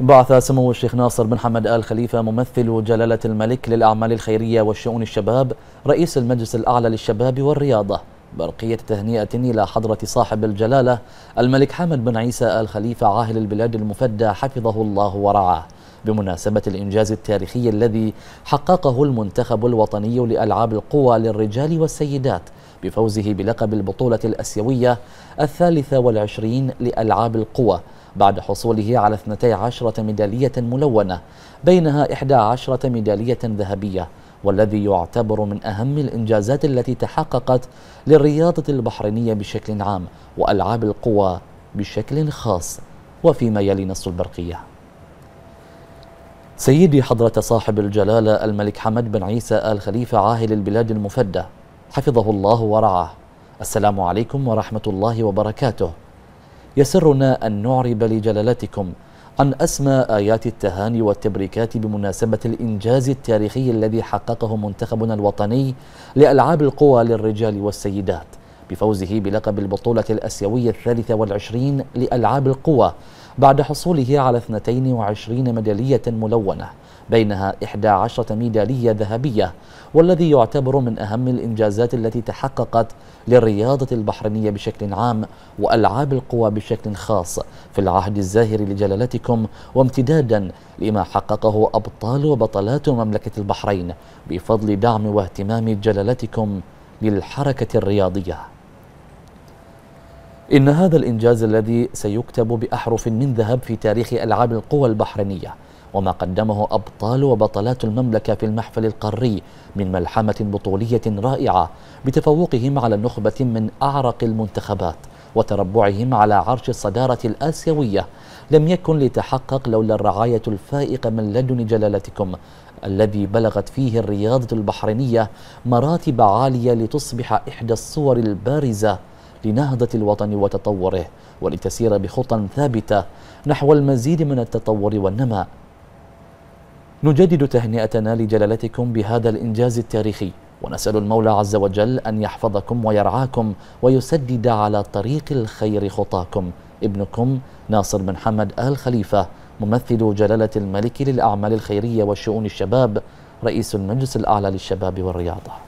بعث سمو الشيخ ناصر بن حمد آل خليفة ممثل جلالة الملك للأعمال الخيرية والشؤون الشباب رئيس المجلس الأعلى للشباب والرياضة برقية تهنئة إلى حضرة صاحب الجلالة الملك حمد بن عيسى آل خليفة عاهل البلاد المفدى حفظه الله ورعاه بمناسبة الإنجاز التاريخي الذي حققه المنتخب الوطني لألعاب القوى للرجال والسيدات بفوزه بلقب البطولة الأسيوية الثالثة والعشرين لألعاب القوى بعد حصوله على 12 ميدالية ملونة بينها 11 ميدالية ذهبية والذي يعتبر من أهم الإنجازات التي تحققت للرياضة البحرينية بشكل عام وألعاب القوى بشكل خاص وفيما يلي نص البرقية سيدي حضرة صاحب الجلالة الملك حمد بن عيسى آل خليفة عاهل البلاد المفدى حفظه الله ورعاه السلام عليكم ورحمة الله وبركاته يسرنا أن نعرب لجلالتكم عن أسمى آيات التهاني والتبريكات بمناسبة الإنجاز التاريخي الذي حققه منتخبنا الوطني لألعاب القوى للرجال والسيدات بفوزه بلقب البطولة الأسيوية الثالثة والعشرين لألعاب القوى بعد حصوله على 22 ميدالية ملونة بينها 11 ميدالية ذهبية والذي يعتبر من أهم الإنجازات التي تحققت للرياضة البحرينية بشكل عام وألعاب القوى بشكل خاص في العهد الزاهر لجلالتكم وامتدادا لما حققه أبطال وبطلات مملكة البحرين بفضل دعم واهتمام جلالتكم للحركة الرياضية إن هذا الإنجاز الذي سيكتب بأحرف من ذهب في تاريخ ألعاب القوى البحرينية وما قدمه أبطال وبطلات المملكة في المحفل القاري من ملحمة بطولية رائعة بتفوقهم على نخبة من أعرق المنتخبات وتربعهم على عرش الصدارة الآسيوية لم يكن لتحقق لولا الرعاية الفائقة من لدن جلالتكم الذي بلغت فيه الرياضة البحرينية مراتب عالية لتصبح إحدى الصور البارزة لنهضة الوطن وتطوره ولتسير بخطى ثابتة نحو المزيد من التطور والنماء نجدد تهنئتنا لجلالتكم بهذا الإنجاز التاريخي ونسأل المولى عز وجل أن يحفظكم ويرعاكم ويسدد على طريق الخير خطاكم ابنكم ناصر بن حمد آل خليفة ممثل جلالة الملك للأعمال الخيرية وشؤون الشباب رئيس المجلس الأعلى للشباب والرياضة